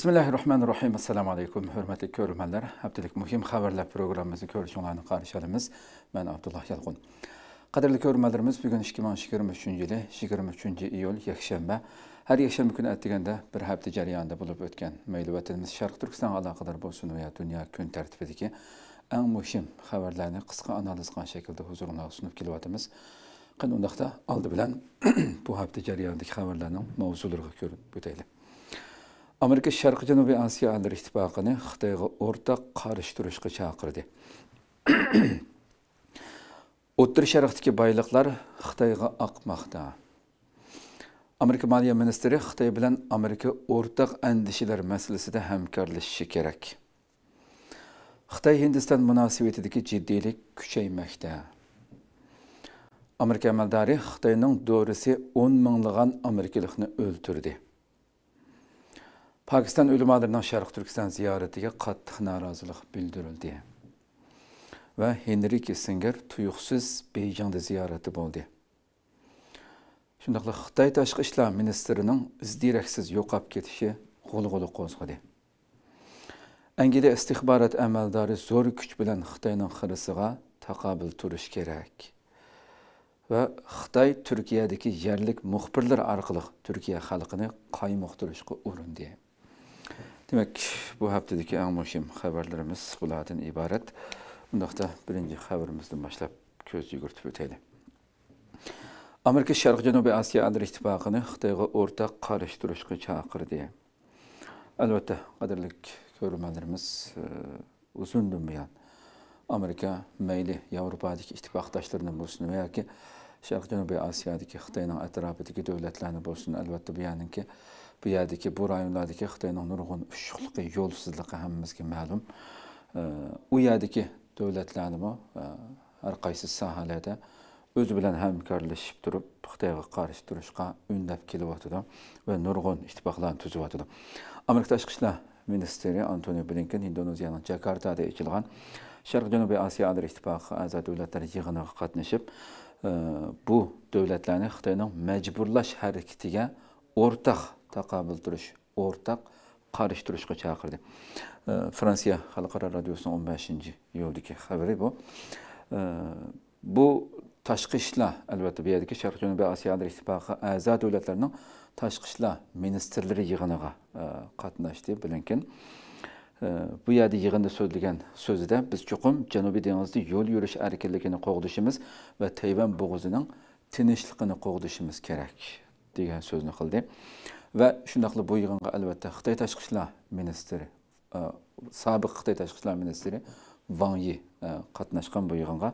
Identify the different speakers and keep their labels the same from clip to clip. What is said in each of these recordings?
Speaker 1: bismillahi rohmanir rohim assalomu alaykum hurmatli ko'rmanlar haftalik muhim xabarlar programmamizni ko'rishinglarni qarshi olamiz man abdulloh yalqun qadrli ko'rmanlarimiz bugun ikki ming yigirma uchinchi yili yigirma uchinchi iyul yakshanba har yakshanba kuni aytganda bir hafta jarayonida bo'lib o'tgan mayli vatanimiz sharq turkistonga aloqador bo'lsin va dunyo kun tartibidagi eng muhim xabarlarni qisqa analiz qilgan shaklda huzuringizga sunib kelyapmiz qani undaqda oldi bilan bu hafta jarayonidagi xabarlarning mavzulariga ko'rib o'taylik Америка Шарқы Жанубы Асия Адыр Иқтибақыны Қытайға ортақ қарыштырышқы шақырды. Оттыр Шарқтыки байлықлар Қытайға ақмақта. Америка Малия Министері Қытай білен Америка ортақ әндішілер мәселесі де әмкарліші керек. Қытай Hindistan мұнасиветедегі жидделік күшеймәкті. Америка әмәлдары Қытайның дөрісі 10 мыңлыған Америкалықны өлтірді. Pakistan ulamolarining Sharq Turkiston ziyaratiga qattiq norozilik bildirildi. Va Henry Kissinger tuyuqsiz зияреті болды. bo'ldi. Қытай Xitoy tashqi ishlar ministrining izdiraksiz yo'qolib ketishi g'ulg'ula қозғады. zo'r kuch bilan Xitoyning xirisiga taqobil turish kerak. va xitoy turkiyadagi yerlik muxbirlar orqali turkiya xalqini qaymoqtirishga urindi Demək, bu həftədəki ən mühüm xəbərlərimiz bunlardan ibarət. Bundaqda birinci xəbərimizdən başlayıb göz yugurtub ötəyli. Amerika Şərq-Cənubi Asiya Adr İttifaqını Xitayğa ortaq qarışdırışqa çağırdı. Əlbəttə, qadirlik görülmələrimiz e, uzundur buyan. Amerika məyli Avropadakı ittifaqdaşlarının bolsun və ya ki Şərq-Cənubi Asiyadakı Xitayın ətrafındakı dövlətlərini bolsun. Əlbəttə, bu yəni ki, yəni, bu yerdəki bu rayonlardakı Xitayla nurğun uçuqluğu, yolsuzluğu hamımızga ma'lum. U yerdəki davlatlarni e, har qaysi sohalarda o'zi bilan hamkorlashib turib xitoyga qarshi turishga undab kelyotidi va nurg'un ittifoqlarni tuzyotidi amerika tashqi ishlar ministri antoni blinken indoneziyaning jakartada ochilgan sharq janubiy osiyo adr ittifoqi a'zo davlatlari yig'iniga qatnashib e, bu davlatlarni xitoyning majburlash harakatiga o'rtaq taqobil turish o'rtaq qarish turishga chaqirdi fransiya xalqaro radiosining o'n beshinchi yo'ldagi xabari bu bu tashqi ishlar albatta bu yerdagi sharq janubiy osiyo ittifoqi a'zo davlatlarining tashqi ishlar ministrlari yig'iniga e, qatnashdi blinken e, bu yerda yig'inda so'zlagan so'zida biz chuqum janubiy dengizda yo'l yurish erkinligini qo'g'dishimiz va tayvan bo'g'izining tinchligini qo'g'dishimiz kerak degan so'zni qildi va shundoqli bu yig'inga albatta xitoy tashqi ishlar ministri e, sobiq xitoy tashqi ishlar ministri van yi e, qatnashgan bu yig'inga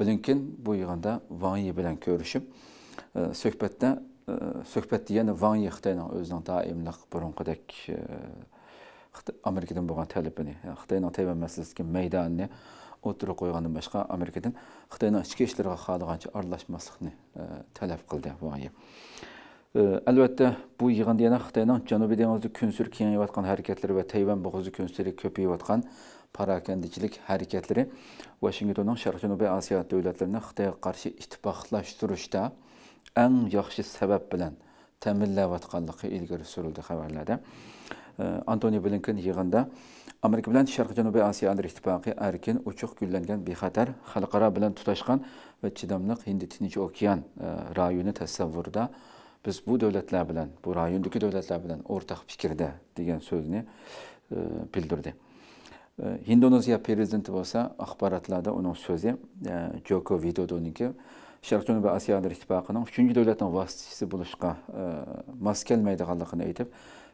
Speaker 1: bilinkin bu yig'inda van yi bilan ko'rishib e, suhbatda suhbatda yana van yi daha o'zining doimliq burunqidek amerikadan bo'lgan talabini xitoyning tayvan masalasidagi meydanını o'tirib qo'ygandan boshqa amerikadan xitoyning ichki ishlariga xohlagancha aralashmaslikni talab qildi van yi Əlbəttə, bu yığındə yenə Xitaydan Cənubi dənizdə künsür kiyan yatqan hərəkətləri və Tayvan boğazı künsürü köpüyü yatqan parakəndicilik hərəkətləri Vaşinqtonun Şərq-Cənubi Asiya dövlətlərinə Xitaya qarşı ittifaqlaşdırışda ən yaxşı səbəb bilən təminləb atqanlıqı ilgiri sürüldü xəbərlərdə. Antoni Blinken yığında Amerika bilən Şərq-Cənubi Asiya Əldir İttifaqı ərkin, uçuq güllənən bir xətər, xalqara bilən tutaşqan və çidamlıq Hindi Tinci Okean rayonu təsəvvürdə biz bu davlatlar bilan bu rayondagi davlatlar bilan o'rtaq fikrda degan so'zni e, bildirdi e, indoneziya prezidenti bo'lsa axborotlarda uning so'zi e, joko vidodoniki sharq janubiy osiyolar ittifoqining uchinchi davlatni vositachisi bo'lishga mos kelmaydiganligini aytib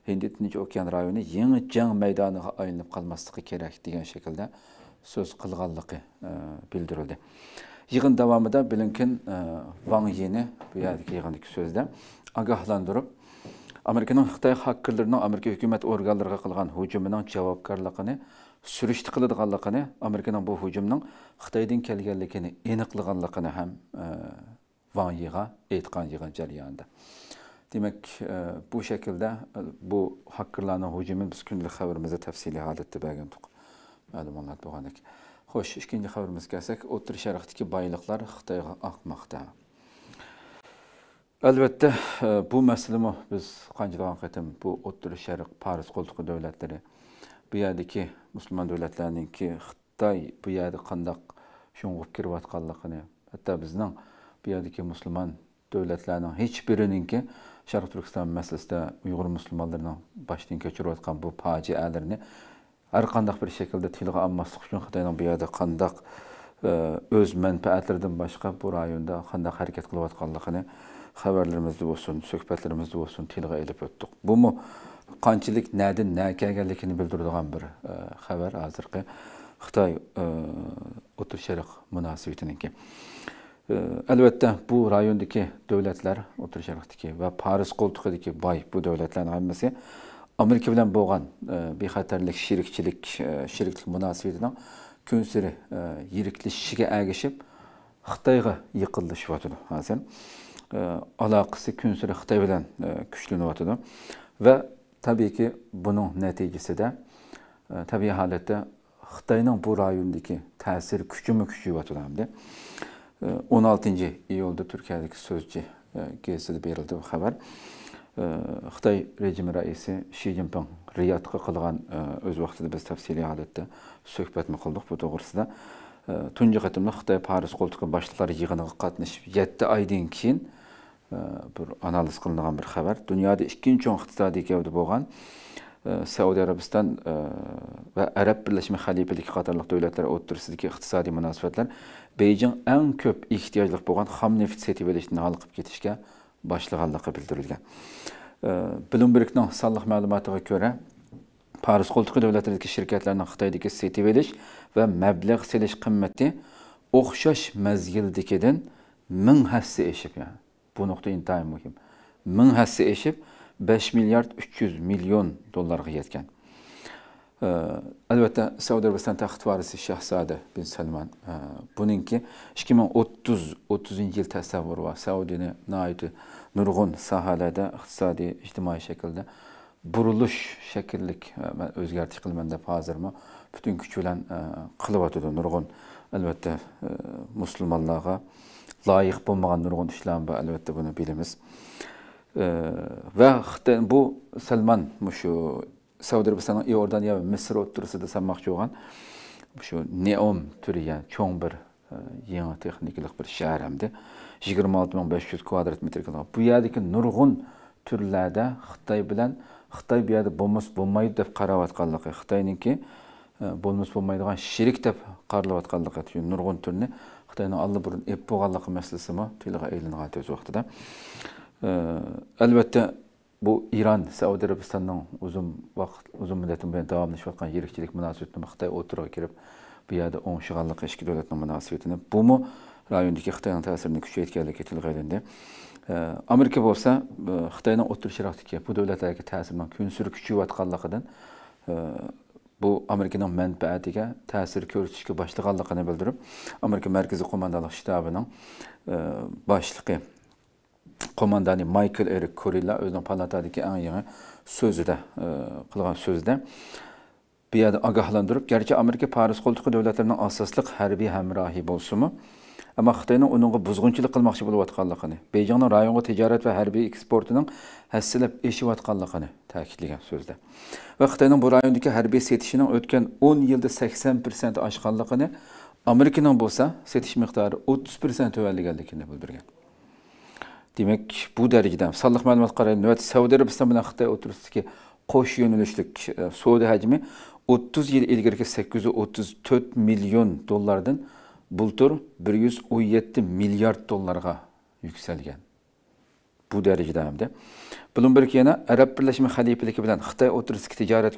Speaker 1: hindi tinch okean rayoni yangi jang maydoniga aylanib qolmasligi kerak degan shaklda so'z qilganligi bildirildi Yığın davamında bilinkin Van e, Yeni, bu yerdeki yığındaki sözde agahlandırıp, Amerikanın Xitay hakkırlarının Amerika hükümet organlarına kılgan hücumunun cevapkarlığını, sürüştü kılıdığanlığını, Amerikanın bu hücumunun Xitay'dan kelgenlikini eniklığanlığını hem e, Van Yiga etkan yığın jarayanda. Demek e, bu şekilde bu hakkırlarının hücumunu biz günlük haberimizde tefsili halette belgen tuq. Məlum anlatdı o xo'sh ikkinchi xabarimizga kelsak o'tir sharqdagi boyliqlar xitoyga oqmoqda albatta e, bu masalani biz qanchadan qaytam bu o'tir sharq paris qo'ltiqi davlatlari bu yerdagi musulmon davlatlarningki xitoy bu yerda qandoq sho'ng'ib kirayotganligini hatto bizning bu yerdagi musulmon davlatlarning hech biriningki sharq turkiston masalasida uyg'ur musulmonlarini boshdan kechirayotgan bu fojialarni Hər qandaq bir şəkildə tilğə almaslıq üçün Xitayının bu yerdə qandaq öz mənfəətlərdən başqa bu rayonda qandaq hərəkət qılıb atqanlığını xəbərlərimizdə olsun, söhbətlərimizdə olsun tilğə edib ötdük. Bu mu qançilik nədən nə gəlgənliyini bildirdiğin bir xəbər hazırki Xitay Otur Şərq münasibətininki. Əlbəttə bu rayondakı dövlətlər, Otur Şərqdəki və Paris qoltuğudakı bay bu dövlətlərin hamısı amerika bilan bo'lgan e, bexatarlik sherikchilik sheriklik munosabatining kun sari e, yiriklashishiga agishib xitoyga yiqilishyotidi hozir e, aloqasi kun sari xitoy bilan kuchlanyotidi va tabiiyki buning natijasida tabii holatda xitoyning bu rayondagi ta'sir kuchimi kuchayyotidi hamda o'n oltinchi iyulda turkiyadagi so'zchi gazetida berildi bu xabar Xitay rejimi rəisi Xi Jinping Riyadqa qılğan öz vaxtında biz təfsili halətdə söhbətmi qıldıq bu doğrusunda. Tuncu qatımda Xitay Paris qoltuğu başlıqları yığınına qatnışıb 7 aydan keyin bir analiz qılınan bir xəbər. Dünyada ikinci çox iqtisadi gövdə bolğan Səudi Arabistan və Ərəb Birləşmə Xəlifəliyi qatarlıq dövlətlər ortasındakı iqtisadi münasibətlər Beycin ən çox ehtiyaclıq bolğan xam neft sotib alışını halqıb getişə başlanğanlığı bildirilgan. Bloomberg'ning sonliq ma'lumotiga ko'ra, Paris qo'ltiqi davlatidagi shirkatlarning Xitoydagi sotib olish va mablag' selish qimmati o'xshash mazgildagidan 1000 hassa eshib, ya'ni bu nuqta intayin muhim. 1000 hassa eshib 5 milliard 300 million dollarga yetgan. Əlbəttə, Səudi Ərbəstan taxt varisi Şəhzadə bin Səlman, buninki 2030-30-cu il təsəvvür var. Səudini naidi nurğun sahələrdə, iqtisadi, ictimai şəkildə buruluş şəkillik özgərtiş qılməndə hazırma bütün küçülən qılıvatıdır nurğun. Əlbəttə, müsəlmanlığa layiq olmayan nurğun işləmə və əlbəttə bunu bilimiz. Və bu Səlman müşu сауд арабистанын иордания мен миср да санмакчы жоған. шу неом яғни чоң бір жаңы э, техникалық бір шаар эмди алты жүз квадрат метр бұл жердегі нұрғын түрлерде қытай билан қытай бұл жерде болмас болмайды деп қарап атканлыгы Қытайныңки э, болмос болмайдыған шерік деп каралып атканлыгы нургун түрүнү кытайдын аллабурун эп болганлыгы маселесими Тілге айланган өз убактыда э, әлбетте bu iran saudiya arabistonining uzun vaqt uzun muddatdan buyon davomlashayotgan yirikchilik munosabatini xitoy o'rtaga kirib bu yerda o'ngshig'anliq ichki davlatning munosabatini bumi rayondagi xitoyning ta'sirini kuchaytganligi tilga e, amerika bo'lsa e, xitoyning o'ttir bu davlatlarga ta'sirining kun sari kuchayotganligidan e, bu amerikaning manfaatiga ta'sir ko'rsatishga boshlaganligini bildirib amerika markaziy qo'mondonlik shtabining boshlig'i qo'mondoni maykl erik korilla o'zini palatadagi eng yangi so'zida qilgan e, so'zida bu yerda ogohlantirib garchi amerika paris qo'ltiqi davlatlarining asosliq harbiy hamrohi bo'lsinmi ammo xitoyning uningga buzg'unchilik qilmoqchi bo'layotganligini bejongni rayonga tijorat va harbiy eksportining hassilab eshiyotganligini ta'kidlagan so'zda va xitoyning bu rayondagi harbiy setishining o'tgan o'n yilda sakson persent oshganligini amerikaning bo'lsa setish miqdori o'ttiz persent tuvanliganligini bildirgan демек bu дарежеде мисалдык маалыматка карайын нөөбөт сауд арабистан қытай кытай отурусундагы кош жөнөлүштүк соода хажми жыл илгерки сегиз жүз төрт миллион доллардан былтыр бир жүз миллиард долларға yükselgen. Bu derecede hem de. Bunun bir yana Arap Birleşimi Halifeliği bilen Xitay oturuski ticaret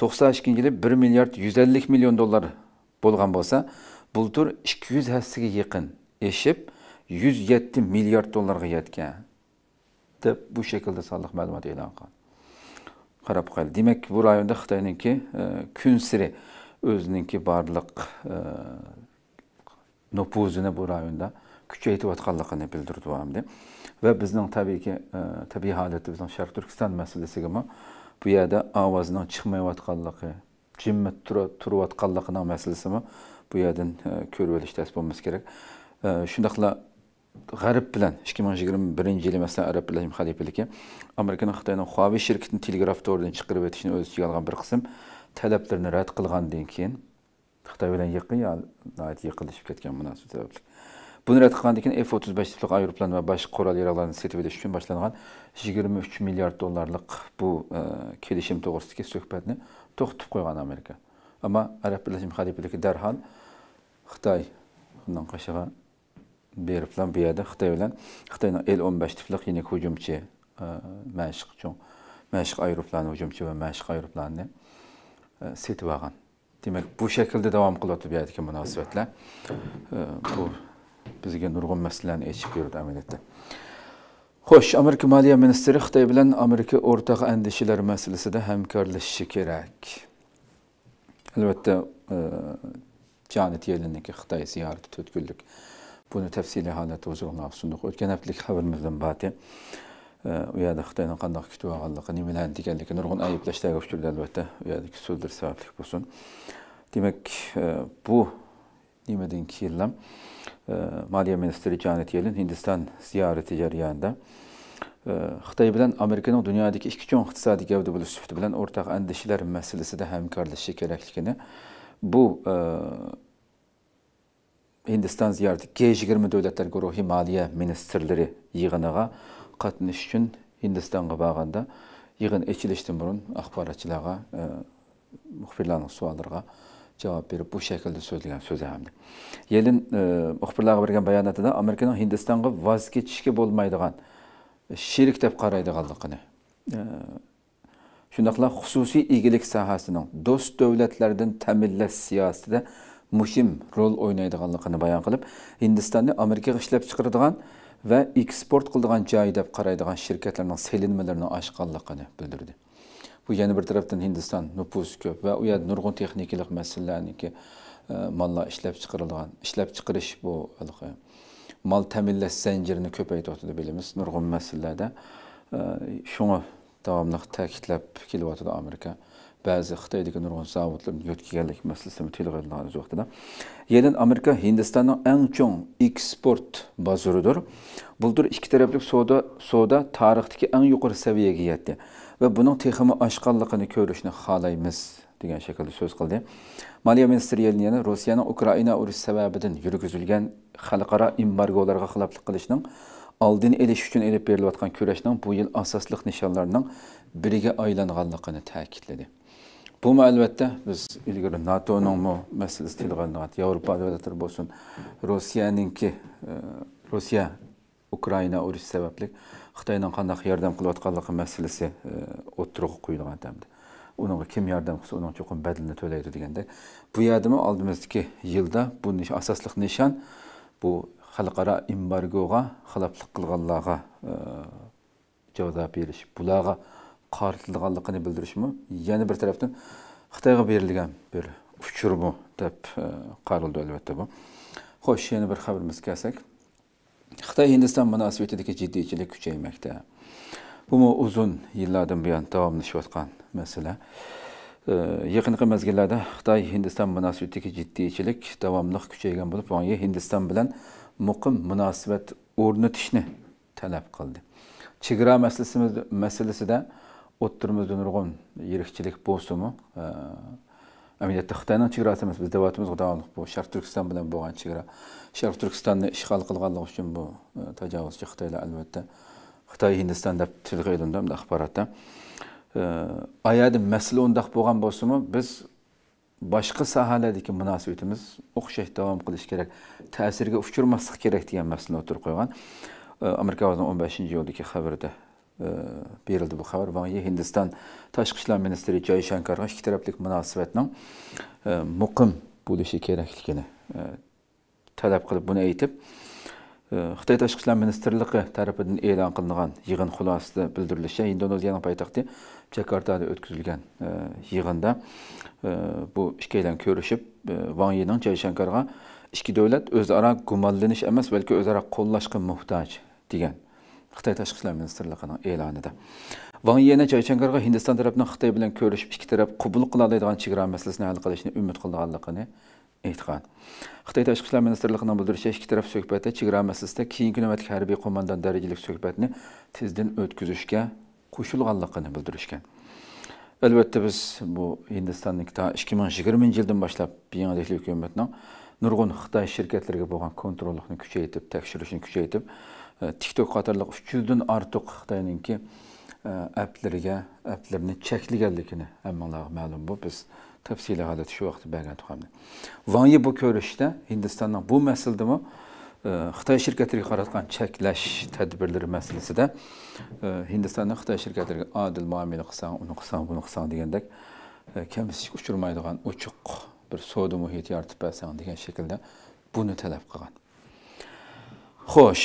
Speaker 1: 92 yılı 1 milyard 150 milyon dolar bolgan bolsa, bultur 200 hassiga yakın eşip, 107 milyar dollarga yetgan de bu shaklda soliq ma'lumot e'lon qildi qarab qo'yaylik demak bu rayonda xitoyninki e, kun siri o'zininki barliq e, nupuzini bu rayonda kuchaytirib yotganligini bildirdi hamda ki bizning tabiiyki e, tabiiy holati bizning sharq turkiston masalasigami bu yerda turu turu jimmi meselesi masalasimi bu yerdan ko'rib gerek. kerak shundoqla g'arb bilan ikki ming yigirma birinchi yili masalan arab birlashma xalifaligi amerikani xitoyni huavi shirkitini telegraf to'ridan chiqarib o'tishni o'z ichiga olgan bir qism talablarni rad qilgandan keyin xitoy bilan yaqin yiqilishib ketgan munosabat sababli buni rad qilgandan keyin f o'ttiz besh tipli aeroplan va boshqa qurol yaroqlarni sotib olish uchun boshlangan yigirma uch milliard dollarlik bu e, kelishim to'g'risidagi suhbatni to'xtatib qo'ygan amerika ammo arab birlashma xalifaligi darhol xitoy bundan qashig'i berib bilan e, e, bu yerda xitoy bilan xitoyni el 15 tifliq yeni hujumchi mashq uchun mashq aeroplani hujumchi va mashq aeroplanini setib olgan demak bu shaklda davom qilyapti bu yerdagi munosabatlar bu bizga nurg'un masalalarni yechib berdi amaliyotda xo'sh amerika moliya ministri xitoy bilan amerika o'rtaq andishalar masalasida hamkorlashishi kerak albatta janet e, yeleninki xitoy ziyorati to'rt kunlik Bunu tefsili halette huzuruna sunduk. Ötken haftalık haberimizden bati. U yerda Xitoyning qandoq kutib olganligi, nimalarni deganligi nurg'un ayblashlar ko'pchilik albatta u yerdagi so'zlar sababli bo'lsin. Demak, bu ki keyin ham e, Maliya ministri Janet Yellen Hindiston ziyarati jarayonida e, xitoy bilan amerikaning dunyodagi ikki chong iqtisodiy gavda bo'lish sifati ortak o'rtaq andishalar masalasida hamkorlashishi kerakligini bu e, Hindistan ziyareti G20 devletler guruhi maliye ministerleri yığınıga katnış üçün Hindistan'a bağında yığın eçilişten burun akbaratçılara, e, muhbirlerin suallarına cevap verip bu şekilde söyleyen sözü hem de. Yelin e, muhbirlere vergen bayanatında Amerika'nın Hindistan'a vazgeçişki bulmaydıgan şirik dep karaydı kaldıqını. E, igilik sahasının dost muhim rol o'ynaydiganligini bayon qilib hindistonni amerikaga ishlab chiqaradigan va eksport qiladigan joy deb qaraydigan shirkatlarning selinmalarini oshqanligini bildirdi bu yana bir tarafdan hindiston nupus ko'p va u yerda nurg'un texnikalik masalalarniki e, mollar ishlab chiqarilgan ishlab chiqarish bu mol ta'minlash zanjirini ko'paytiryotdi bilamiz nurg'un masalalarda e, shuni davomli ta'kidlab kelyapti amerika ba'zi xitoydagi nurg'un zavodlarni yod kelganlik masalasini tilg'ilgan vaqtida ya'ni amerika Hindistan'ın en çok eksport bozoridir bultur ikki taraflik soda savdo tarixdagi eng yuqori saviyaga yetdi va buning texmi oshqanligini ko'rishni xohlaymiz degan shaklda so'z qildi moliya ministri yelnina rossiyaning ukraina urushi sababidan yurgizilgan xalqaro embargolarga xiloflik qilishning aldın elish uchun elib berilayotgan kurashning bu yil asosliq nishonlarining biriga aylanganligini ta'kidladi bumi albatta biz ilgari natoning masalasi tilg'anat yevropa davlatlari bo'lsin rossiyaninki e, rossiya ukraina urushi sababli xitoyning qanday yordam qilayotganligi masalasi e, o'ttirg'a qo'yilgan hamda unga kim yordam qilsa uning cho'qim badalini to'laydi deganda bu yerdami oldimizdagi yilda bu asosliq nishon bu xalqaro embargoga xiloflik qilganlarga e, jazo berish bularga qartilganligini bildirishmi yana bir tarafdan xitoyga berilgan bir uchurmi deb e, qaraldi albatta bu xo'sh yana bir xabarimizga kelsak xitoy hindiston munosabatidagi jiddiychilik kuchaymoqda bu uzun yillardan buyon davomlashayotgan masala e, yaqinqi mezgillarda xitoy hindiston munosabatidagi jiddiychilik davomli kuchaygan bo'lib yangi hindiston bilan muqim munosabat o'rnatishni talab qildi chegara masalasida otturumuz dönürğün yerikçilik bolsumu, e, Əməliyyatda Xitayla çiqratımız, biz dəvətimiz qudalıq bu, Şərq Türkistan bilən boğan çiqra. Şərq Türkistanı işğal qılğanlıq üçün bu e, təcavüzçi Xitayla əlbəttə. Xitay Hindistan dəb tilq elində, də axbaratda. E, Ayadı məsələ ondaq boğan bolsumu, biz başqa sahələrdəki münasibətimiz oxşay davam qilish kerak, təsirə uçurmaslıq kerak deyən məsələni otur qoyğan. Amerika 15-ci ildəki xəbərdə berildi bu xabar va hindiston tashqi ishlar ministri joy shankarga ikki taraflik munosabatning e, muqim bo'lishi kerakligini e, talab qilib buni aytib e, xitoy tashqi ishlar ministrligi tarafidan e'lon qilingan yig'in xulosasida bildirilishicha indoneziyaning poytaxti jakartada o'tkazilgan yig'inda bu ikkalan ko'rishib van yining jayshankarga ikki davlat o'zaro gumonlanish emas balki o'zaro qo'llashga muhtoj degan Xitay Tashqi İşlər Ministerliğinin elanıdır. Wang Yene Jaychangarga Hindistan tarafından Xitay bilan görüşüp iki taraf qabul qila oladigan chegara masalasini hal qilishni umid qilganligini aytgan. Xitoy tashqi ishlar ministrligining bildirishicha ikki taraf suhbati chegara masalasida keyingi navbatdagi harbiy qo'mondon darajalik suhbatni tezdan o'tkazishga qo'shilganligini bildirishgan. Albatta biz bu Hindistonning 2020 yildan boshlab yangilikli hukumatning nurg'un Xitoy shirkatlariga bo'lgan kontrollikni kuchaytirib, tekshirishni kuchaytirib, Э, tiktok qatorliq 300-dən artıq Xitayınınki əplərə, əplərini çəkilgənligini həmmalar məlum bu. Biz təfsili halət şu vaxt bəyan etdik. Vanyi bu görüşdə Hindistanın bu məsələdəmi Xitay şirkətləri qaratqan çəkləş tədbirləri məsələsidə Hindistanın Xitay şirkətləri adil müamilə qısan, onu qısan, bunu qısan deyəndək kəmsizlik uçurmaydığan uçuq bir soda mühiti yaratıb bəsən deyən şəkildə bunu tələb qılğan. Xoş,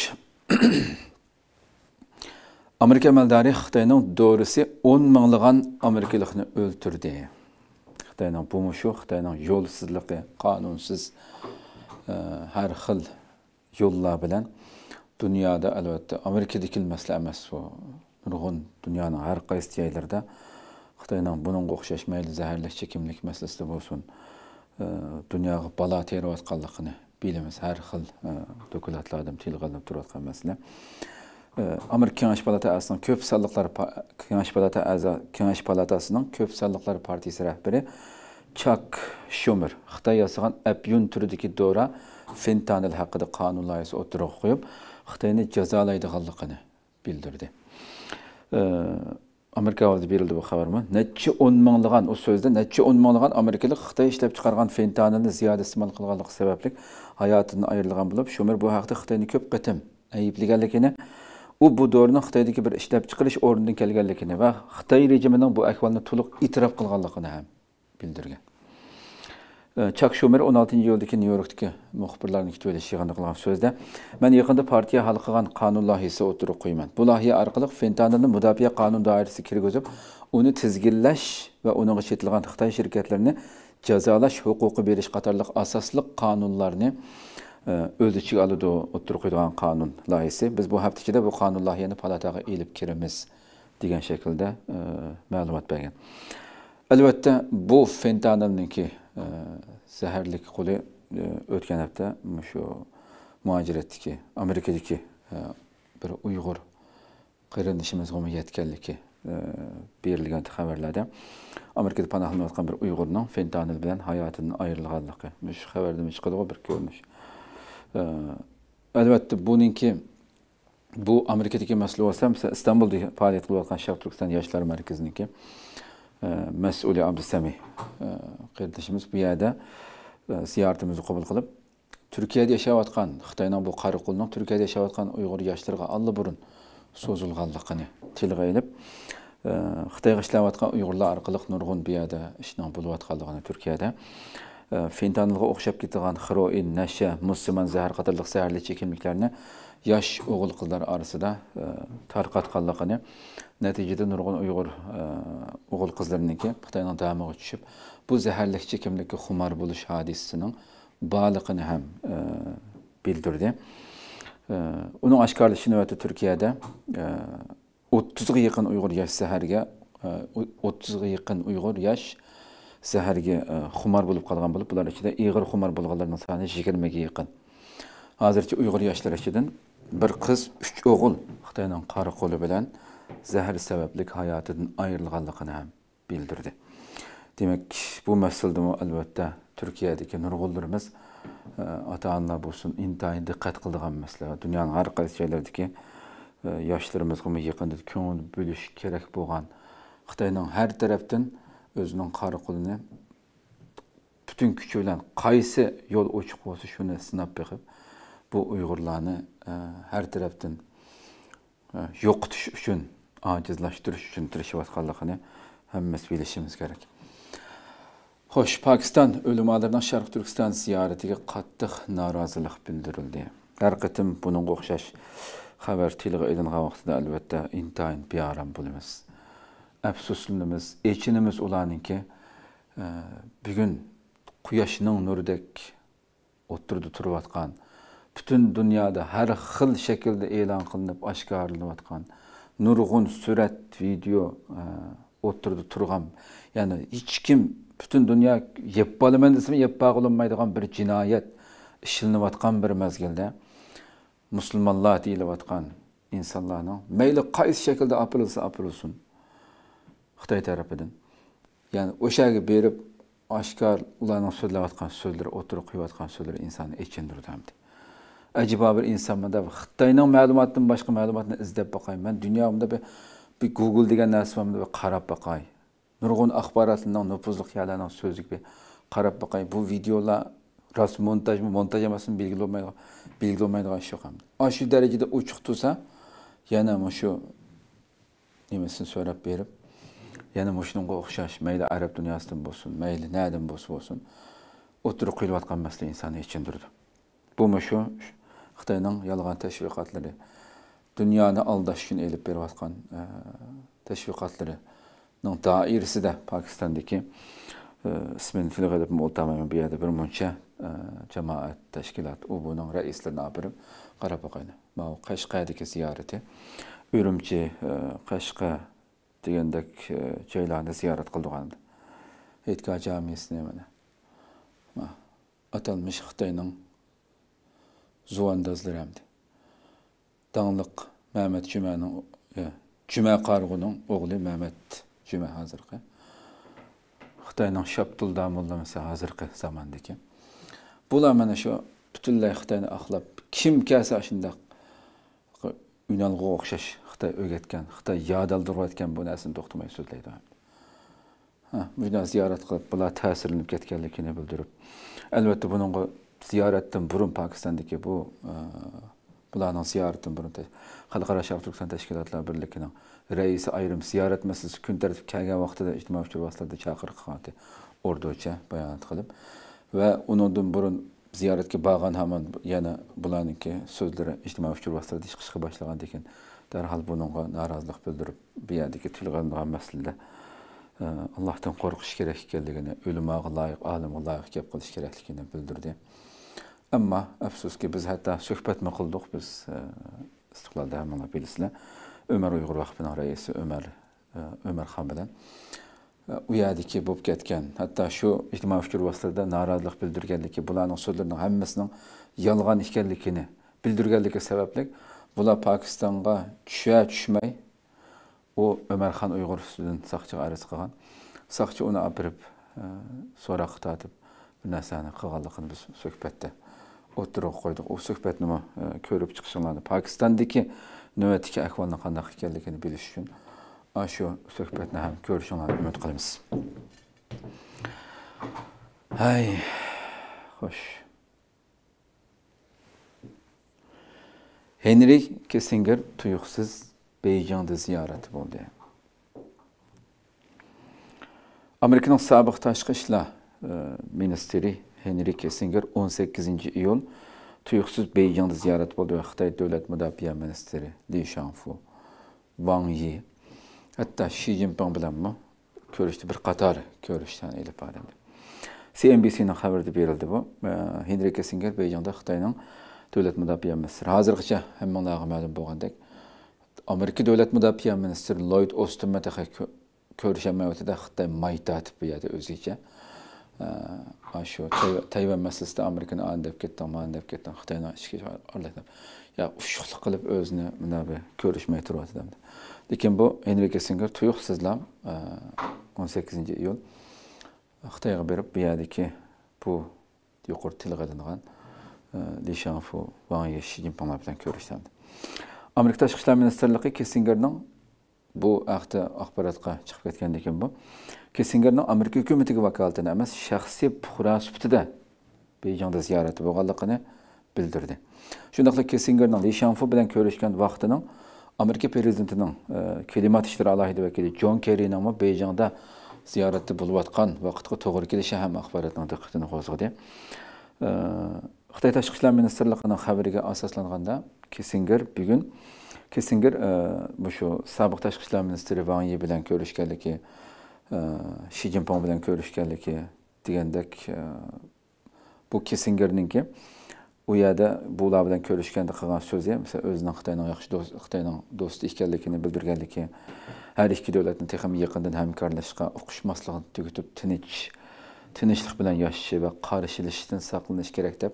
Speaker 1: Америка әмәлдәре Хытайның дөресе 10 мыңлыган америкалыкны өлтүрде. Хытайның помышы, Хытайның жолсызлыгы, канунсыз һәр хил юллар белән дөньяда әлбәттә Америкада килмәсле эмас бұл. Нургын дөньяның әр кайсы җирләрендә Хытайның бұның охшаш мәйле чекімлік чекимлек мәсьәлесе булсын, дөньяга бала терәп атканлыгын bilimiz har xil e, dokumentlardan tilg'alinib turayotgan masala e, amerika kengash palatasining ko'p sonliqlar kengash palata a'zo kengash palatasining ko'p sonliqlar partiyasi rahbari chak shumer xitoy yasagan apyun turidagi dora fentanil haqida qonun loyihasi o'tirib qo'yib xitoyni jazolaydiganligini bildirdi e, Amerika avazı berildi bu xabarman. Neçe 10 minglığan o sözde neçe 10 minglığan Amerikalık Xitay işlep çıkarğan fentanini ziyade istimal qılğanlıq səbəblik hayatını ayrılğan bulup, şömür bu haqda Xitayni köp qıtım ayıpligənligini o bu dorining xitoydagi bir çıkarış chiqarish o'rnidan kelganligini va xitoy rejimining bu ahvolni to'liq e'tirof qilganligini ham bildirgen. Ee, Chuck Schumer 16-cı ýyldaki New Yorkdaki muhbirlaryň kitbeleşýän gylan sözde: "Men ýakynda partiýa hal kılgan kanun lahiyesi oturup goýman. Bu lahiýe arkalyk fentanylyny müdafiä kanun dairesi kirgizip, onu tizginläş we onuň çetilgan Xitay şirketlerini jazalaş hukuky beriş gatarlyk asaslyk kanunlaryny e, öz içige alydy oturup goýulgan kanun lahiyesi. Biz bu hapta içinde bu kanun lahiýeni palataga elip kirimiz" degen şekilde e, maglumat bergen. Elbette bu fentanylnynki saharlik quli ötken e, hafta shu muajiratniki amerikadagi e, bir uyg'ur qarindoshimiz yetganligi e, berilgan xabarlarda amerikada atan bir uyg'urning fentanil bilan hayotidan ayrilganligi shu xabarda chiqadiku bir ko'rinish albatta ki, bu amerikadagi masala bo'lsa istanbulda faoliyat qilayotgan sharq turkiston yoshlar markaziniki masuli abdusamiy qarindoshimiz e, bu yerda e, ziyoratimizni qabul qilib turkiyada yashayotgan xitoyning bu qariqulni turkiyada yashayotgan uyg'ur yoshlarga allaburun so'zilganligini tilga ilib e, xitoyga ishlayotgan uyg'urlar orqali nurg'un bu yerda ishning bo'layotganligini turkiyada fentanilga o'xshab ketgan xiroin, nasha musulmon zahar qatorli zaharli chekimliklarni yosh o'g'il qizlar orasida tarqatganligini natijada nurg'un uyg'ur e, o'g'il qizlarniki xitoyning damig'i tushib bu zaharlik chekimlikka xumor bo'lish hadisasining borlig'ini ham e, bildirdi e, uning oshkorlashi navbatda turkiyada 30 yaqin uyg'ur yosh zehirge 30 yaqin uyg'ur yosh zehirge xumor bo'lib qolgan bo'lib bular ichida iğir xumor bo'lganlarning soni yigirmaga yaqin hozircha uyg'ur yoshlari ichidan bir qiz uch o'g'il xitoyning karı qo'li bilan zahar sabablik hayatının ayrilganligini ham bildirdi Demek bu masaladami albatta turkiyadagi nurg'ullarimiz ata e, ona bo'lsin intayin diqqat qildigan masala Dünyanın har qaysi joylaridagi e, yoshlarimizga yaqinda ko'ngil bo'lish kerak bo'lgan xitoyning har tarafdan o'zining qora qo'lini butun bütün bilan qaysi yo'l ochiq olsun shuni sinab biqib bu uyğurlarını e, hər tarafdan yo'qotish üçün, acizlaştirish uchun tirishayotganligini hammamiz gerek. Hoş Pakistan, pokiston ulamolarining sharq turkiston ziyoratiga qattiq norozilik bildirildi har qatim bunga o'xshash xabar tilga ilingan vaqtida albatta intayin bearam bo'lamiz afsuslanamiz echinimiz ularninki e, bugun quyoshning nuridek o'tirdi turib yotgan butun dunyoda har xil shaklda e'lon qilinib oshkorlanayotgan nurg'un surat video o'tirdi turgan ya'ni hech kim butun dunyo yeb bolaman desam yeb qilinmaydigan bir jinoyat ishlanayotgan bir mazgilda musulmonlar deyilayotgan insonlarni mayli qaysi shaklda opilsa opilsin xitoy tarafidan ya'ni o'shaga berib oshkor ularning so'zlayotgan so'zlari o'tirib qo'yayotgan so'zlari insonni echindirdi acaba bir insan mı insanman deb xitoyning ma'lumotdan başka ma'lumotni izlab boqay man dunyomda bir, bir google diye narsa bor bir qarab boqay nurg'un axborotning nupuzli yalarning so'ziga bir qarab boqay bu videolar rost montajmi montaj emasmi belgilolmaydi belgilolmaydigan ish yo'q ham ana shu darajada ochiq tursa yana şu shu nimasini so'rab Yani yana mana shunga o'xshash mayli arab dunyosidan bo'lsin mayli nadan bo'lsa bo'lsin o'tirib qilayotgan masala insonni yechindirdi bu mana shu Xitoyning yolg'on tashviqotlari, dunyoni aldash uchun elib berayotgan e, tashviqotlarning doirasida Pokistondagi ismini fil qilib bu yerda bir muncha e, jamoat tashkilot u buning raislarini olib berib qarab boqaydi mana bu qashqadagi ziyorati urumchi e, qashqa degandek joylarni ziyorat qildigan etka jomisini mana atalmish xitoyning zuvandazlarəmdi. Danlıq Mehmet Cümənin, e, Cümə Qarğunun oğlu Məhməd Cümə hazırqı. Xitayının Şabdul Damulla məsələ hazırqı zamandaki. Bula mənə şu bütünləy Xitayını axlab, kim kese kəsə aşındaq Ünalğı oxşaş Xitay öyrətkən, Xitay yadaldırıvatkən bu nəsin toxtumaya sözləydi. Hə, mücna ziyaret, qılıb, bula təsirlənib getkənlikini bildirib. Əlbəttə bunun ziyarətdən burun Pakistandakı bu e, bunların ziyarətindən burun Xalqara Şərq Türkistan Təşkilatları Birliyinin rəisi ayrım ziyarət məsələsi gün tərtib gələn vaxtda ictimai fikir vasitələrində çağırı qanatı orduca bəyanat qılıb və onundan burun ziyarətə bağlan həmin yana bunlarınki sözləri ictimai fikir vasitələrində çıxışa başlayan dekin dərhal bununla narazılıq bildirib bu yerdəki tilğanlığa məsələdə e, Allahdan qorxuş kerak ekanligini, o'limga loyiq, olimga loyiq gap qilish kerakligini bildirdi. Amma əfsus ki, biz hətta söhbət mi qılduq biz e, İstiqlalda həmin bilislə Ömər Uyğur Vaxtbina rəisi Ömər e, Ömər xan bilan e, u yerdiki bo'lib ketgan hatto shu ijtimoiy fikr vositalarida norozilik bildirganligi bularning so'zlarining hammasining yolg'on ekanligini bildirganligi sababli bular pokistonga tusha tushmay u umarxon uyg'ur ustidan soqchiga arz qilgan soqchi uni olib borib so'roq tortib bir narsani qilganligini biz suhbatda oturup koyduk. o'sik payt nima e, ko'rib chiqishinglarni pokistondagi navbatdagi ahvolni qanaqa ekanligini bilish uchun ana shu suhbatni ham ko'rishinglarni umid qilamiz hay xo'sh henri kissinger tuyuqsiz beyjingda ziyorati bo'ldi amerikaning sobiq tashqi ishlar e, ministri Henry Kissinger 18-nji iyul tuyuqsuz Beyjan'da ziyaret oldu ve Xitay döwlet müdafiä ministri Li Shangfu, Wang Yi, hatta Xi Jinping bilenmi görüşdi bir qatar görüşden elip baryndy. CNBC-nin haberinde berildi bu. Henry Kissinger Beyjan'da Xitayning döwlet müdafiä ministri. Hazırgacha hemmeňläge ma'lum bolgandek, Amerika döwlet müdafiä ministeri Lloyd Austin bilen görüşemäwetde Xitay maýtatip ýa-da özüçe mana shu tayvan masalasida amerikani an deb ketdim man deb ketdim xitoyni ishga orladim yo ushuqlik qilib o'zini mana bu ko'rishmay turyotdim lekin bu henri kissinger tuyuqsizlam o'n sakkizinchi iyul xitoyga berib bu yerdagi bu yuqori tilga ilingan li shanfu vang shi zinpinlar bilan ko'rishdi amerika tashqi ishlar ministrligi kissingerning bu haqda axborotga chiqib ketgandan keyin bu ki Singer'nin Amerika hükümetiga vakaletini emas shaxsiy puhra sifatida Beyjingda ziyarati bo'lganligini bildirdi. Shundaqla Kissingerning Li Shanfu bilan ko'rishgan vaqtining Amerika prezidentining e, klimat ishlari alohida John Jon ama ham Beyjingda ziyorati bo'layotgan vaqtga to'g'ri kelishi ham axborotning diqqatini qo'zg'adi. E, Xitoy tashqi ishlar ministrligining xabariga asoslanganda Kissinger bugun Kissinger e, bu shu sobiq tashqi ishlar ministri Wang Yi bilan ko'rishganligi shi jinpong bilan ko'rishganligi degandek e, bu kissingerninki u yerda bular bilan ko'rishganda qilgan so'zi ham masalan o'zini xitoyni yaxshi do'st xitoyni do'sti ekanligini bildirganligi har ikki davlatni ham yaqindan hamkorlashishga uqishmasligini tugitib tinch tinchlik bilan yashashi va qarishilishdan saqlanish kerak deb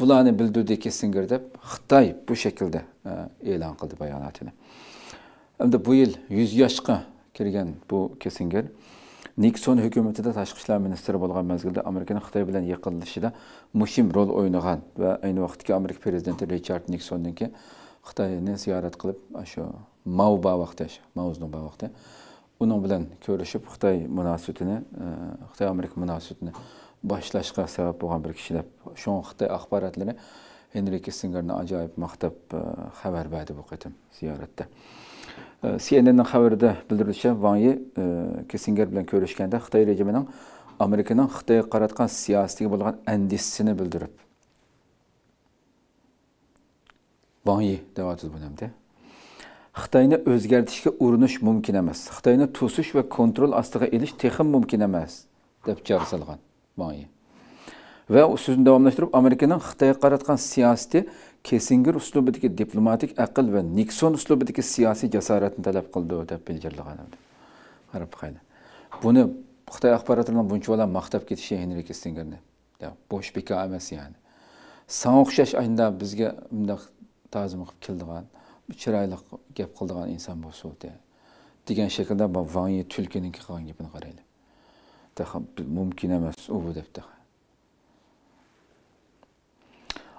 Speaker 1: bularni bildirdi kissinger deb xitoy bu shaklda e, e'lon qildi bayonotini endi bu yil yuz yoshqa kirgan bu kessinger nikson hukumatida tashqi ishlar ministri bo'lgan mezgilda amerikani xitoy bilan yaqinlashishida muhim rol o'ynagan va ayni vaqtda amerika prezidenti richard niksonniki xitoyni ziyorat qilib shu mauba vaqti mauznba vaqtda uning bilan ko'rishib xitoy munosabatini e, xitoy amerika munosabatini boshlashga sabab bo'lgan bir kishi deb shu xitoy axborotlari henri kissingerni ajoyib maqtab e, xabar berdi bu qatim ziyoratda Э, cnnning xabarida bildirilishicha Wang yi e, kissinger bilan ko'rishganda xitoy rejimining amerikaning xitoyga qaratgan siyosatiga bo'lgan andissini bildirib Wang yi deyapti bunamda xitoyni o'zgartirishga urinish mumkin emas xitoyni to'sish va kontrol ostiga olish texim mumkin emas deb jar solgan van yi va so'zini davomlashtirib amerikaning xitoyga qaratgan siyosati kesinger uslubidagi diplomatik aql va nikson uslubidagi siyosiy jasoratni talab qildi deb bildirgan qarab qaydi buni xitoy axborotlarini bunchalar maqtab ketishi henri kissingerni bo'sh bekor emas ya'ni sanga o'xshash aynan bizga bundoq tazim qilib keldigan chiroyli gap qildigan inson bo'lsin degan shaklda vangi tulkiniki qilgan gapini qaraylik mumkin emas u deb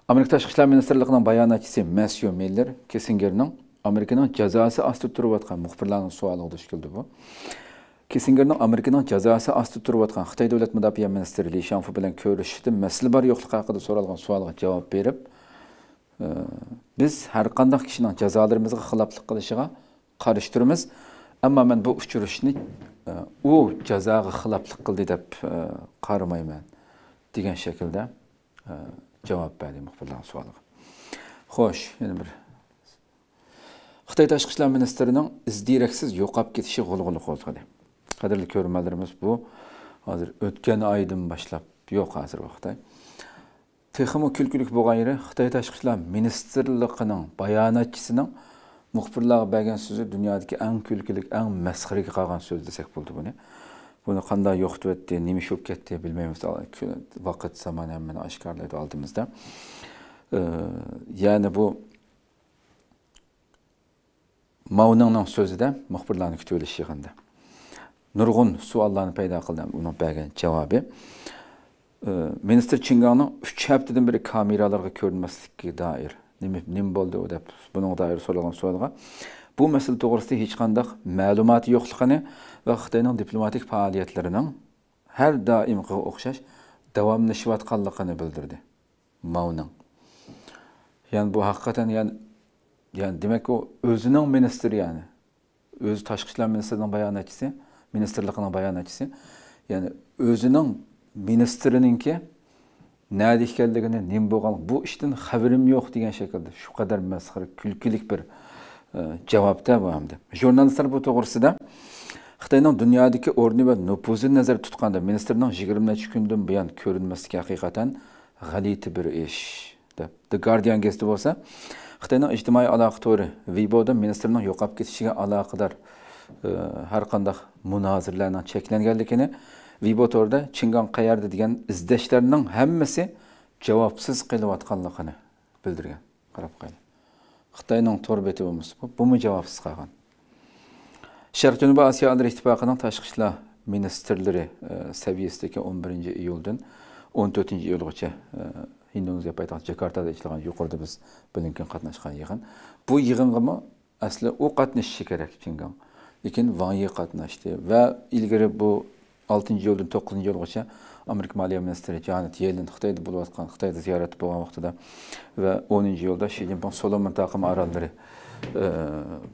Speaker 1: Amerika Tashqi ishlar ministrligining bayonotchisi Matthew Miller Kissinger'ın Amerikaning Cezası osti turayotgan muxbirlarning savoliga duch keldi bu. Kissingerning Amerikaning jazosi osti turayotgan Xitoy davlat mudofaa ministri Li Shanfu bilan ko'rishishda masala bor yo'qligi haqida so'ralgan savolga javob berib, e, biz har qanday kishining jazolarimizga xiloflik Ama Ben Bu Ammo men bu uchrashishni u jazoga xiloflik qildi deb e, qaramayman Şekilde. shaklda javob berdik muxbirlarni savoliga xo'sh yana bir xitoy tashqi ishlar ministrining izdiraksiz yo'qolib ketishi g'ulg'uli qo'zg'adi qadrli ko'rmalarimiz bu hozir o'tgan oydan boshlab yo'q hozir vaqtda xitoy kulkulik kulkilik bo'lgani xitoy tashqi ishlar ministrligining bayonotchisining muxbirlarga bergan so'zi dunyodagi eng kulkilik eng masxiriga qolgan so'z desak bo'ldi buni Bunu qanday yo'qitib o'tdi nima ish bo'lib ketdi bilmaymiz vaqt zamon ham mana oshkorlaydi oldimizda e, ya'ni bu mavninning so'zida muxbirlarni kutib olish yig'inda nurg'un savollarni paydo qildi uni bergan javobi e, ministr chingani uch haftadan beri kameralarga ko'rinmaslikka doir nima nima bo'ldi deb buning dair so'ragan savolga bu masala to'g'risida hech qandaq ma'lumoti yo'qligini va xitoyning diplomatik faoliyatlarining har doimga o'xshash davomlashayotganligini bildirdi mauning ya'ni bu haqiqatan ya'ni ya'ni demak u o'zining ministri ya'ni o'zi tashqi ishlar ministrining bayonotchisi ministrligining bayonotchisi ya'ni o'zining ministrininki nada ekanligini nim bo'lgan bu ishdan xabarim yo'q degan shaklda shu qadar masxara kulkilik bir Э, javobda bu hamda jurnalistlar bu to'g'risida xitoyning dunyodagi o'rni va nupuzini nazarda tutganda ministrning yigirma nechi kundan buyon ko'rinmasligi haqiqatan g'aliti bir ish deb the guardian gazeti bo'lsa xitoyning ijtimoiy aloqa to'ri viboda ministrning yo'qolib ketishiga aloqador e, har qanday munozirlarning cheklanganligini vibo to'rida chingon qayerda degan izdashlarning hammasi javobsiz qilayotganligini bildirgan qarab qo'ying Қытайның тор беті болмыс. Бұмы жауапсыз қаған. Шәркөнбі Асия Адыр Иқтипақының ташқышла министрлері сәвиестегі 11 июлден 14 июлғыча Индонезия пайтақты Джакартада ішілген юқырды біз бүлінген қатнашқан еғін. Бұл еғінгі ма әсілі о қатнашы керек кенген. Екен ваңы қатнашты. Вә илгері бұл 6 июлден 9 июлғыча amerika Maliya ministri janet yellen xitoyda bo'layotgan xitoyda ziyorat bo'lgan vaqtida va o'ninchi yo'lda Xi Jinping solomon taqim orollari e,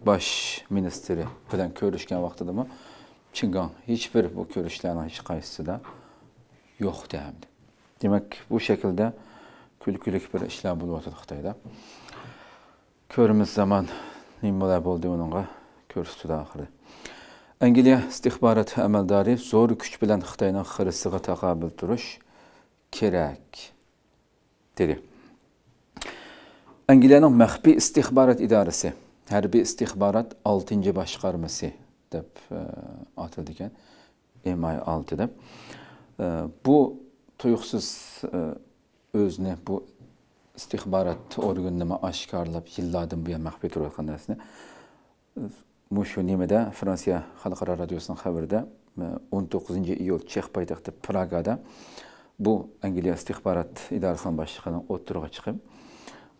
Speaker 1: bosh ministri bilan ko'rishgan vaqtidami Çingan hech bir bu ko'rishlarni hech qaysisida yo'q deyapti demak bu shaklda kulkulik bir ishlar bo'lyotdi xitoyda ko'rimiz zamon nimalar bo'ldi Körüstü ko'rsatdi oxirida Əngiliyə istihbarat əməldarı zor küç bilən Xitayla xırısığa təqabil duruş kerək, dedi. Əngiliyənin məxbi istihbarat idarəsi, hərbi istihbarat 6-cı başqarması deyib e, atıldı ikən, MI6 deyib. E, bu tuyuqsuz e, özünü bu istihbarat orqanını aşkarlab yıllardan bu yana məxfi duruyatqan nərsini mushu nimada fransiya xalqaro radiosining xabarida e, o'n to'qqizinchi iyul chex poytaxti pragada bu angliya istixborot idorasini boshlig'ini o'ttirig'i chiqib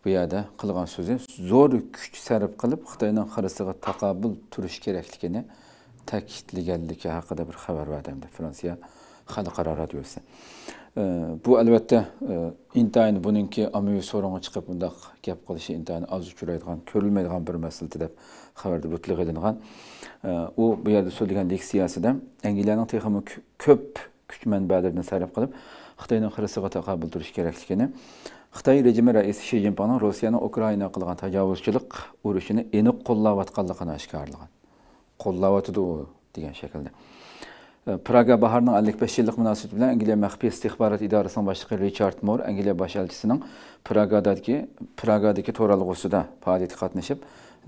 Speaker 1: bu yerda qilgan so'zi zo'r kuch sarf qilib xitoyning hirisiga taqobul turish kerakligini ta'kidlaganligi haqida bir xabar berdi fransiya xalqaro radiosi e, bu albatta e, intayin buningki ommaviy so'ringa chiqib bundoq gap qilishi intayin oz uchraydigan ko'rilmaydigan bir masala deb xabarda o'tilib qilingan e, u bu yerda so'zlagan leksiyasida angliyaning texnik ko'p kuch manbalarini sarf qilib xitoyning hirsiga taqobil turish kerakligini xitoy rejimi raisi shi zinpinning rossiyani ukraina qilgan tajovuzchilik urushini aniq qo'llayotganligini oshkorlagan qo'llayotdi u degan shaklda e, praga baharning ellik besh yillik munosabati bilan angliya maxfiy istixborot idorasining boshlig'i richard mor angliya bosh elchisining pragadagi pragadagi to'ralg'usida faoliyatga qatnashib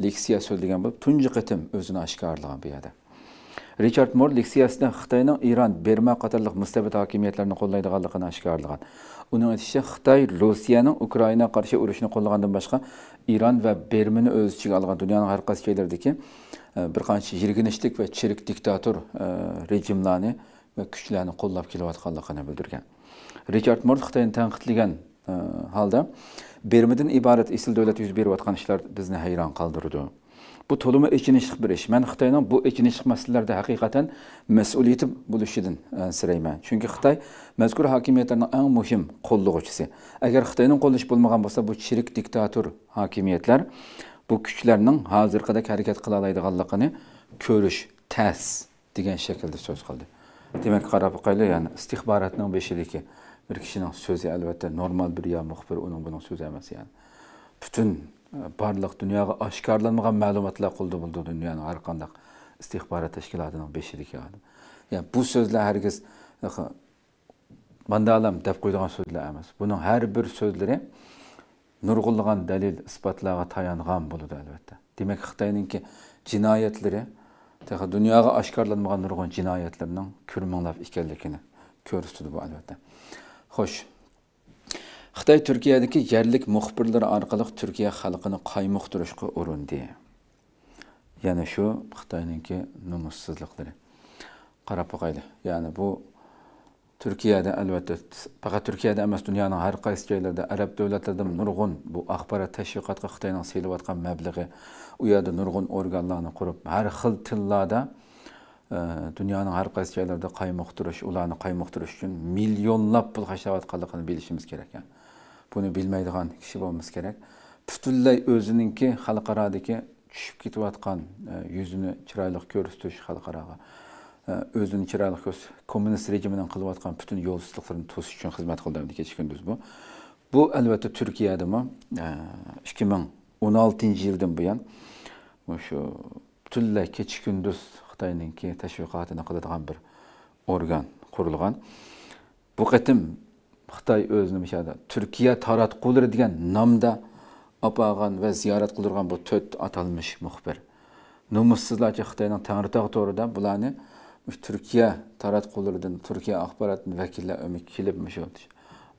Speaker 1: leksiya so'zlagan bo'lib tunji qitim o'zini oshkorlagan bu yerda richard mor leksiyasida xitoyning iron berma qatorliq mustabid hokimiyatlarni qo'llaydiganligini oshkorlagan uning aytishicha xitoy rossiyaning ukraina qarshi urushni qo'llagandan boshqa iron va bermini o'z ichiga olgan dunyoning har qaysi joylaridagi e, bir qancha yirginishlik va chirik diktator e, rejimlarni va kuchlarni qo'llab kelayotganligini bildirgan richard mor xitoyni tanqidlagan holda bermidan iborat esil davlat yuz berayotgan ishlar bizni hayron qoldirdi bu to'limi echinishliq bir iş. man xitoyning bu echinishliq masalalarda haqiqatan mas'uliyati bo'lishidan e, sirayman chunki xitoy mazkur hokimiyatlarning eng muhim qo'llag'uchisi agar xitoyning qo'llashi bo'lmagan bo'lsa bu chirik diktator hokimiyatlar bu kuchlarning hozirgidek harakat qila oladiganligini ko'rish tas degan shaklda so'z qildi demak qarab qo'yli ya'ni istihbaratının beshiligi bir kishining so'zi albatta normal bir yo muxbir uning buning so'zi emas ya'ni butun e, barliq dunyoga oshkorlanmagan ma'lumotlar qo'lda bo'ldi dunyoni har qanday istixborot tashkilotining beshida keladi ya'ni bu so'zlar hargiz mandalam deb qo'ydigan so'zlar emas Bunun her bir so'zlari nurg'unlagan dalil isbotlarga tayangan bo'ladi albatta demak xitoyninki jinoyatlari dunyoga oshkorlanmagan nurg'un jinoyatlarning kurmanglab ekanligini ko'rsatdi bu albatta xo'sh xitoy turkiyadagi yerlik muxbirlar orqali turkiya xalqini qaymoqtirishga urindi yana shu Xitoyningki nomussizliqlari qarab boqayli ya'ni bu turkiyada albatta faqat turkiyada emas dunyoning har qaysi joylarida arab davlatlarida nurg'un bu axborot tashviqotga xitoyning selayotgan mablag'i u yerda nurg'un organlarni qurib har xil tillarda dünyanın her qaysi yerlerde qaymoqtirish ulanı qaymoqtirish için millionlab pul xashlayotganligini bilishimiz kerak ekan kişi olmamız gerek. bo'lmamiz kerak butunlay o'ziningki xalqarodagi tushib yüzünü yuzini chiroyli ko'rsatish xalqaroga o'zini chiroyli komünist rejimining qilayotgan butun yo'lsizliklarini to'sish uchun xizmat qildi kecha kunduz bu bu elbette Türkiye'de mi? ming o'n oltinchi yildan buyon şu Tülle kecha xitoyninki tashviqotini qiladigan bir organ qurilgan bu qatim xitoy o'zini mishada turkiya taratqulir degan nomda opag'an va ziyorat qildirgan bu to'rt atalmish muxbir nomussizlarki xitoyning tangritog' to'rida bularni turkiya taratqulidan turkiya axborot vakillar kelib shu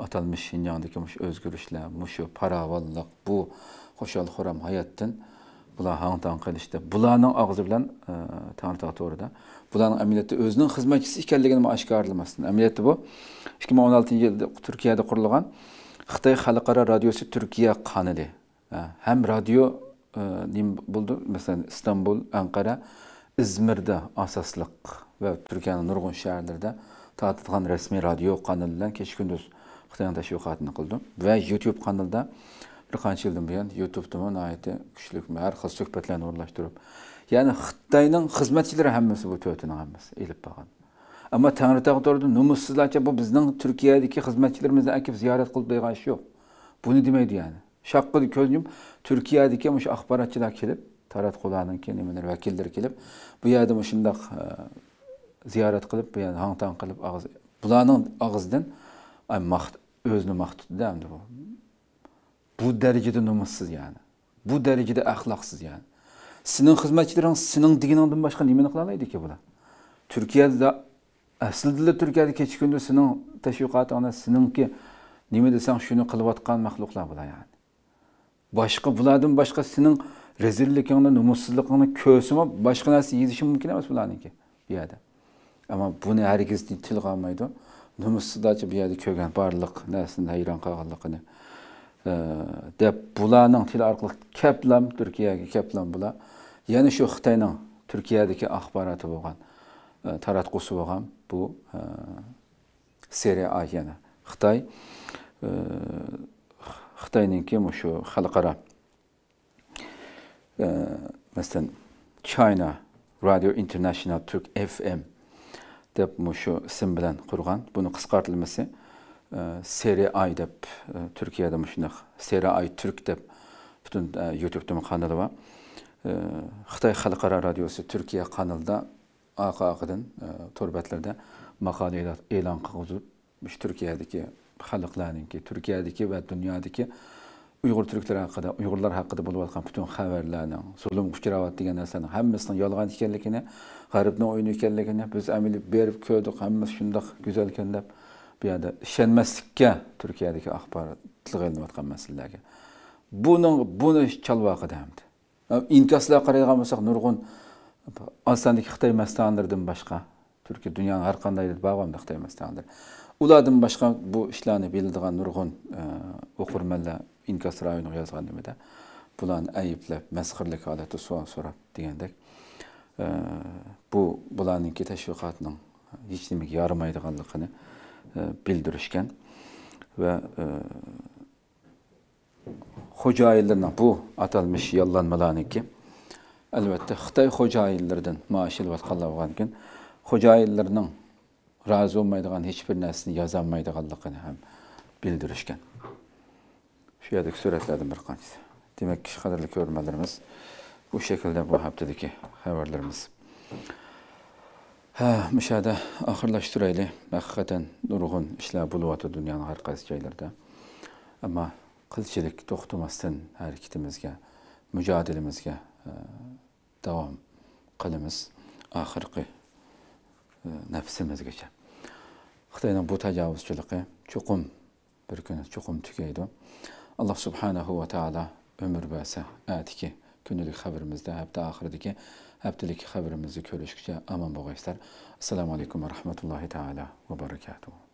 Speaker 1: atalmish shinyondagi o'zgarishlar shu paravonliq bu xo'shol xuram hayotdan bular hang tang qilishdi bularning og'zi bilan e, tantiq to'g'rida bularning amaliyotda o'zining xizmatchisi ekanligini oshkorlamasdan amaliyotda bu ikki ming o'n oltinchi yilda turkiyada qurilgan xitoy xalqaro radiosi turkiya kanali e, ham radio e, nim bo'ldi masalan istanbul anqara izmirda asosliq va turkiyani nurg'un shaharlarida tartilgan rasmiy radio kanali bilan kecha kunduz xitoyning tashviqotini qildim va youtube kanalida bir qancha yildan buyon youtubeni nihoyatda kuchli har xil suhbatlarni o'rinlashtirib ya'ni xitoyning xizmatchilari hammasi bu to'tini hammasi ilib qolgan Ama tangritog' to'rida numussizlarcha bu Türkiye'deki hizmetçilerimizden xizmatchilarimizni ziyaret ziyorat qilib degan ish yo'q buni demaydi ya'ni shaqqi ko'z yumib turkiyadagi o'sha axborotchilar kelib taratqularniki nimalar vakillar kelib bu yerda shundoq ziyorat qilib bu yerda hang tang qilib og'iz bularning og'zidan o'zini maqtadida bu e, bu darajada nomussiz ya'ni bu darajada axloqsiz ya'ni sening xizmatchilaring sening diginingdan boshqa nimani qila ki bular turkiyada aslida e, turkiyada kecha kunduz sening tashviqotingni seningki nima desang shuni qilayotgan maxluqlar bular ya'ni boshqa bulardan boshqa sening rezilligingni nomussizligingni ko'rsimi boshqa narsa yezishi mumkin emas bularniki bu yerda ammo buni hargiz tilga olmaydi nomussizlarcha bu yerda ko'rgan barliq narsani hayron qolganligini деп бұланың тіл арқылы кәплам түркияға кәплам бұла яғни шу қытайның түркиядегі ақпараты болған ә, таратқысы болған бұл серия а яғни қытай ә, кем шу халықара мәселен china radio international turk fm деп мұшу ісім білән құрған бұны қысқартылмасы seri ay deb e, turkiyada shundoq seri ay turk deb butun e, youtubeni kanali bor xitoy xalqaro radiosi turkiya kanalida oqa e, turbatlarda maqola e'lon qilg'izib shu turkiyadagi xalqlarninki turkiyadagi va dunyodagi uyg'ur turklar haqida uyg'urlar haqida bo'layotgan butun xabarlarni zulm uchrayapti degan narsani hammasini yolg'on ekanligini g'arbni o'yini ekanligini biz amaliyot berib ko'rdik hammasi shundoq go'zal ekan deb bu yerda ishonmaslikka turkiyadagi axborot tilayotgan masalalarga buni buni chalvoqidamdi qildi inkoslar qaraydigan bo'lsak nurg'un osondagi xitoy mastandirdan boshqa turkiya dunyoni har qanday bag'amda xitoy mastandir ulardan boshqa bu ishlarni biladigan nurg'un e, o'qirmanlar inkos rayoniga yozgan nimada bularni ayblab masxirlik holatda savol so'rab degandek e, bu bularninki tashviqotning hech nimaga yaramaydiganligini E, bildirishgan ve xo'jayinlardan bu atalmish yollanmalarniki albatta elbette, xo'jayinlaridan maosh ilayotgan ve ekan xo'jayinlarning rozi razı hech bir narsani yozolmaydiganligini ham bildirishgan shu yerdagi suratlardan bir qanchasi demak qadrli ko'rmalarimiz bu şekilde bu haftadagi xabarlarimiz Hə, müşahidə axırlaşdıraylı. Həqiqətən ruhun işlər buluvatı dünyanın hər qaysı yerlərdə. Amma qılçilik toxtumasın hər ikitimizgə, mücadilimizgə ə, e, davam qılımız axırqı ə, e, nəfsimizgəcə. Xitayla bu təcavüzçülüyü çoxum bir gün çoxum tükəydi. Allah subhanahu və taala ömür bəsə ətiki günlük xəbərimizdə həftə axırıdakı abdulik xabrimizni ko'rishguncha omon bo'lg'aysizlar assalomu alaykum va rahmatullohi taala va barakatuh